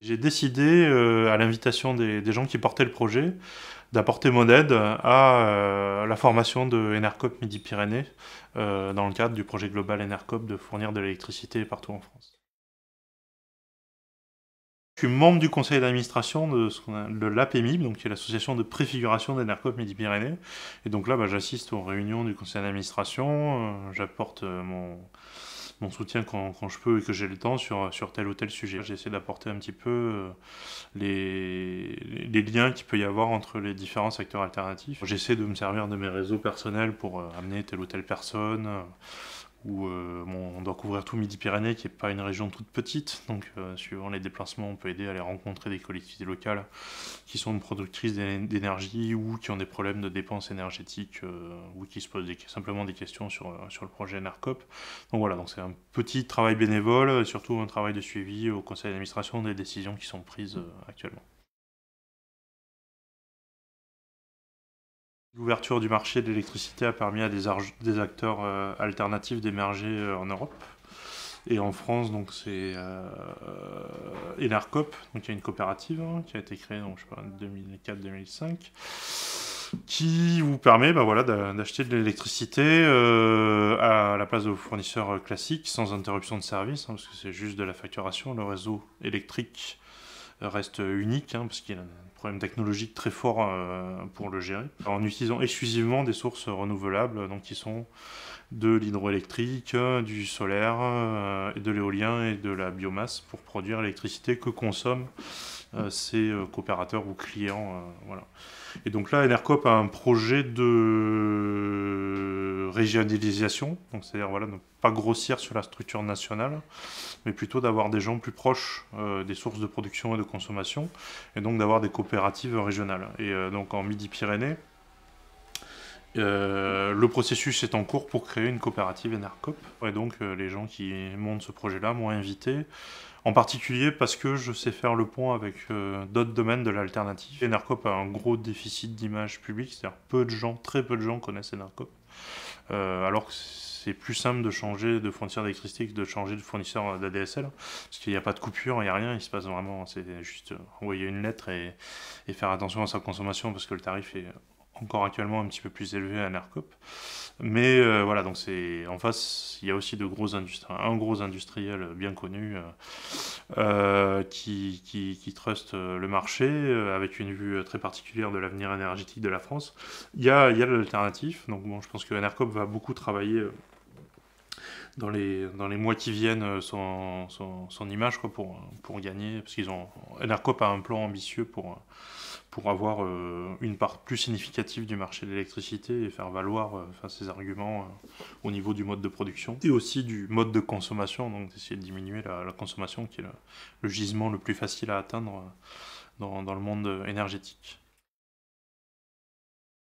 J'ai décidé, euh, à l'invitation des, gens qui portaient le projet, d'apporter mon aide à euh, la formation de Enercop Midi-Pyrénées, euh, dans le cadre du projet global Enercop de fournir de l'électricité partout en France. Je suis membre du conseil d'administration de, de l'APMIB, qui est l'association de préfiguration d'Enercop Midi-Pyrénées. Et donc là, bah, j'assiste aux réunions du conseil d'administration, j'apporte mon mon soutien quand, je peux et que j'ai le temps sur, sur tel ou tel sujet. J'essaie d'apporter un petit peu euh, les, les liens qu'il peut y avoir entre les différents secteurs alternatifs. J'essaie de me servir de mes réseaux personnels pour euh, amener telle ou telle personne. Euh, où euh, on doit couvrir tout Midi-Pyrénées, qui n'est pas une région toute petite. Donc, euh, suivant les déplacements, on peut aider à aller rencontrer des collectivités locales qui sont productrices d'énergie ou qui ont des problèmes de dépenses énergétiques euh, ou qui se posent simplement des questions sur, le projet NARCOP. Donc voilà, donc c'est un petit travail bénévole, surtout un travail de suivi au conseil d'administration des décisions qui sont prises actuellement. L'ouverture du marché de l'électricité a permis à des, acteurs euh, alternatifs d'émerger euh, en Europe. Et en France, donc c'est euh, Enercop, donc il y a une coopérative hein, qui a été créée en 2004-2005, qui vous permet bah, voilà, d'acheter de l'électricité euh, à la place de vos fournisseurs classiques sans interruption de service, hein, parce que c'est juste de la facturation. Le réseau électrique reste unique, hein, parce qu'il a un problème technologique très fort euh, pour le gérer, en utilisant exclusivement des sources renouvelables, donc qui sont de l'hydroélectrique, du solaire, euh, de l'éolien et de la biomasse pour produire l'électricité que consomment euh, ces coopérateurs ou clients. Et donc là, Enercop a un projet de régionalisation, donc c'est-à-dire voilà, ne pas grossir sur la structure nationale, mais plutôt d'avoir des gens plus proches euh, des sources de production et de consommation, et donc d'avoir des coopératives régionales. Et euh, donc en Midi-Pyrénées, euh, le processus est en cours pour créer une coopérative Enercop. Et donc les gens qui montent ce projet-là m'ont invité, en particulier parce que je sais faire le pont avec d'autres domaines de l'alternative. Enercop a un gros déficit d'image publique, c'est-à-dire peu de gens, très peu de gens connaissent Enercop. Euh, alors que c'est plus simple de changer de fournisseur d'électricité de changer de fournisseur euh, d'ADSL, parce qu'il n'y a pas de coupure, il n'y a rien, il se passe vraiment, c'est juste envoyer euh, une lettre et, faire attention à sa consommation, parce que le tarif est encore actuellement un petit peu plus élevé à Narcop. Mais euh, voilà, donc c'est en face, il y a aussi de gros industriels, un gros industriel bien connu euh, euh, qui, qui, truste le marché avec une vue très particulière de l'avenir énergétique de la France. Il y a, il y a donc bon, je pense que NRCOP va beaucoup travailler dans les, dans les mois qui viennent son, son, son image quoi, pour, pour gagner, parce qu'ils ont, Enercop a un plan ambitieux pour pour avoir euh, une part plus significative du marché de l'électricité et faire valoir ces euh, arguments euh, au niveau du mode de production et aussi du mode de consommation, donc essayer de diminuer la, consommation qui est le, gisement le plus facile à atteindre dans le monde énergétique.